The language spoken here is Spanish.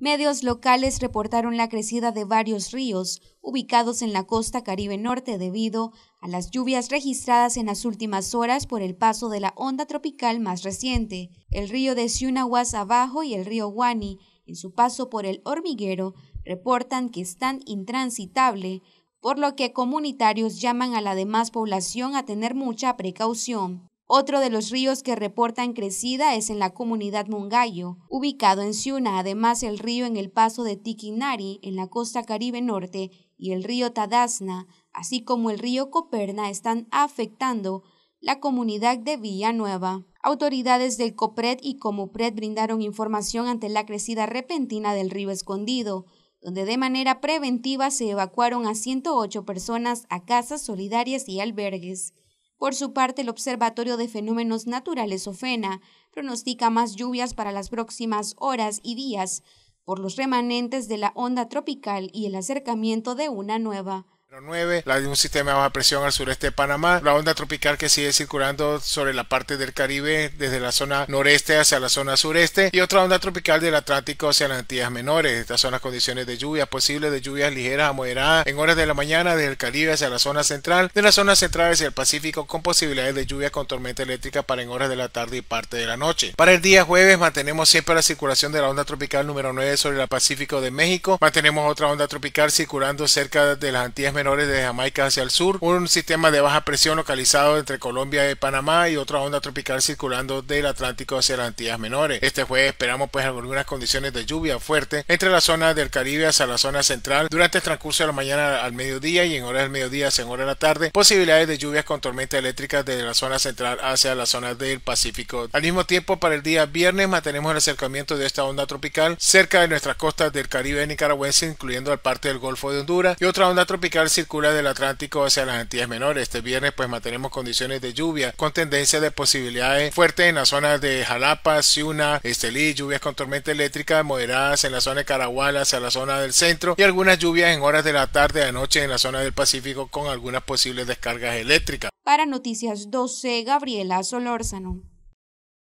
Medios locales reportaron la crecida de varios ríos ubicados en la costa caribe norte debido a las lluvias registradas en las últimas horas por el paso de la onda tropical más reciente. El río de Ciunahuas abajo y el río Guani, en su paso por el hormiguero, reportan que están intransitable, por lo que comunitarios llaman a la demás población a tener mucha precaución. Otro de los ríos que reportan crecida es en la comunidad Mongayo, ubicado en Ciuna, además el río en el paso de Tiquinari, en la costa Caribe Norte, y el río Tadasna, así como el río Coperna, están afectando la comunidad de Villanueva. Autoridades del COPRED y COMUPRED brindaron información ante la crecida repentina del río Escondido, donde de manera preventiva se evacuaron a 108 personas a casas solidarias y albergues. Por su parte, el Observatorio de Fenómenos Naturales OFENA pronostica más lluvias para las próximas horas y días por los remanentes de la onda tropical y el acercamiento de una nueva. 9, la de un sistema de baja presión al sureste de Panamá, la onda tropical que sigue circulando sobre la parte del Caribe desde la zona noreste hacia la zona sureste y otra onda tropical del Atlántico hacia las Antillas Menores. Estas son las condiciones de lluvia posibles de lluvias ligeras a moderadas en horas de la mañana desde el Caribe hacia la zona central, de la zona central hacia el Pacífico con posibilidades de lluvia con tormenta eléctrica para en horas de la tarde y parte de la noche. Para el día jueves mantenemos siempre la circulación de la onda tropical número 9 sobre el Pacífico de México, mantenemos otra onda tropical circulando cerca de las Antillas Menores de Jamaica hacia el sur, un sistema de baja presión localizado entre Colombia y Panamá y otra onda tropical circulando del Atlántico hacia las Antillas Menores. Este jueves esperamos pues algunas condiciones de lluvia fuerte entre la zona del Caribe hacia la zona central durante el transcurso de la mañana al mediodía y en horas del mediodía hacia en horas de la tarde, posibilidades de lluvias con tormentas eléctricas desde la zona central hacia la zona del Pacífico. Al mismo tiempo, para el día viernes mantenemos el acercamiento de esta onda tropical cerca de nuestras costas del Caribe nicaragüense, incluyendo la parte del Golfo de Honduras, y otra onda tropical circula del Atlántico hacia las Antillas Menores. Este viernes pues mantenemos condiciones de lluvia con tendencia de posibilidades fuertes en las zonas de Jalapa, Ciuna, Estelí, lluvias con tormenta eléctrica moderadas en la zona de Carahuala hacia la zona del centro y algunas lluvias en horas de la tarde a noche en la zona del Pacífico con algunas posibles descargas eléctricas. Para Noticias 12, Gabriela Solórzano.